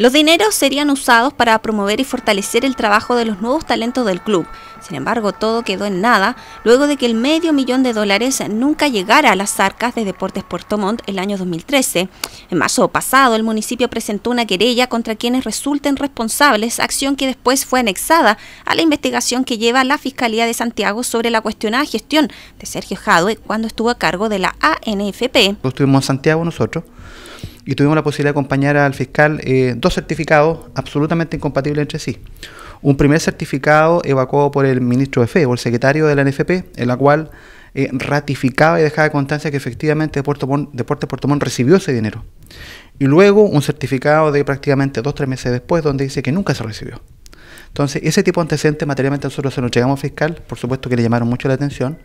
Los dineros serían usados para promover y fortalecer el trabajo de los nuevos talentos del club. Sin embargo, todo quedó en nada luego de que el medio millón de dólares nunca llegara a las arcas de Deportes Puerto Montt el año 2013. En marzo pasado, el municipio presentó una querella contra quienes resulten responsables, acción que después fue anexada a la investigación que lleva la Fiscalía de Santiago sobre la cuestionada gestión de Sergio Jadwe cuando estuvo a cargo de la ANFP. Estuvimos en Santiago nosotros y tuvimos la posibilidad de acompañar al fiscal eh, dos certificados absolutamente incompatibles entre sí. Un primer certificado evacuado por el ministro de FE o el secretario de la NFP, en la cual eh, ratificaba y dejaba constancia que efectivamente Puerto Puerto Montt recibió ese dinero. Y luego un certificado de prácticamente dos o tres meses después donde dice que nunca se recibió. Entonces, ese tipo de antecedentes materialmente nosotros se lo llegamos fiscal, por supuesto que le llamaron mucho la atención,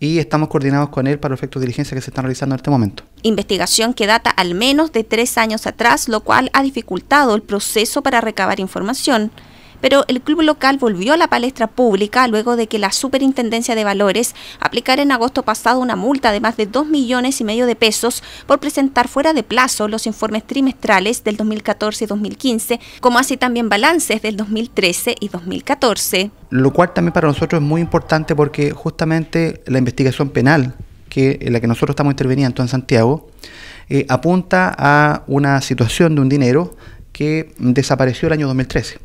y estamos coordinados con él para los efectos de diligencia que se están realizando en este momento investigación que data al menos de tres años atrás, lo cual ha dificultado el proceso para recabar información. Pero el club local volvió a la palestra pública luego de que la Superintendencia de Valores aplicara en agosto pasado una multa de más de 2 millones y medio de pesos por presentar fuera de plazo los informes trimestrales del 2014 y 2015, como así también balances del 2013 y 2014. Lo cual también para nosotros es muy importante porque justamente la investigación penal que en la que nosotros estamos interveniendo en Santiago, eh, apunta a una situación de un dinero que desapareció el año 2013.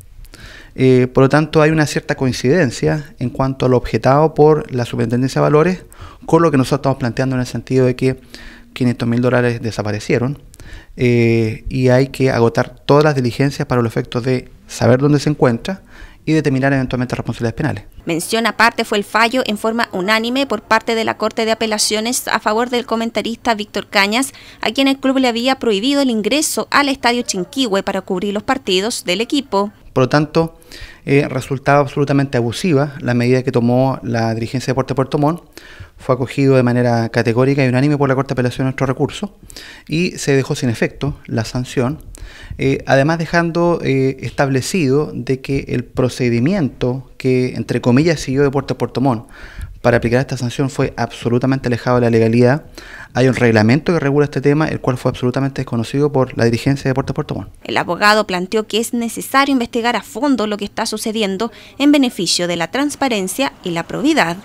Eh, por lo tanto, hay una cierta coincidencia en cuanto a lo objetado por la Superintendencia de Valores con lo que nosotros estamos planteando en el sentido de que 500 mil dólares desaparecieron eh, y hay que agotar todas las diligencias para los efectos de saber dónde se encuentra y determinar eventualmente responsabilidades penales. Mención aparte fue el fallo en forma unánime por parte de la Corte de Apelaciones a favor del comentarista Víctor Cañas, a quien el club le había prohibido el ingreso al estadio Chinquihue para cubrir los partidos del equipo. Por lo tanto, eh, resultaba absolutamente abusiva. La medida que tomó la dirigencia de Puerto Puerto Montt fue acogido de manera categórica y unánime por la Corte de Apelación de nuestro recurso y se dejó sin efecto la sanción, eh, además dejando eh, establecido de que el procedimiento que, entre comillas, siguió de Puerto Puerto Montt para aplicar esta sanción fue absolutamente alejado de la legalidad. Hay un reglamento que regula este tema, el cual fue absolutamente desconocido por la dirigencia de Puerto Puerto Montt. El abogado planteó que es necesario investigar a fondo lo que está sucediendo sucediendo en beneficio de la transparencia y la probidad.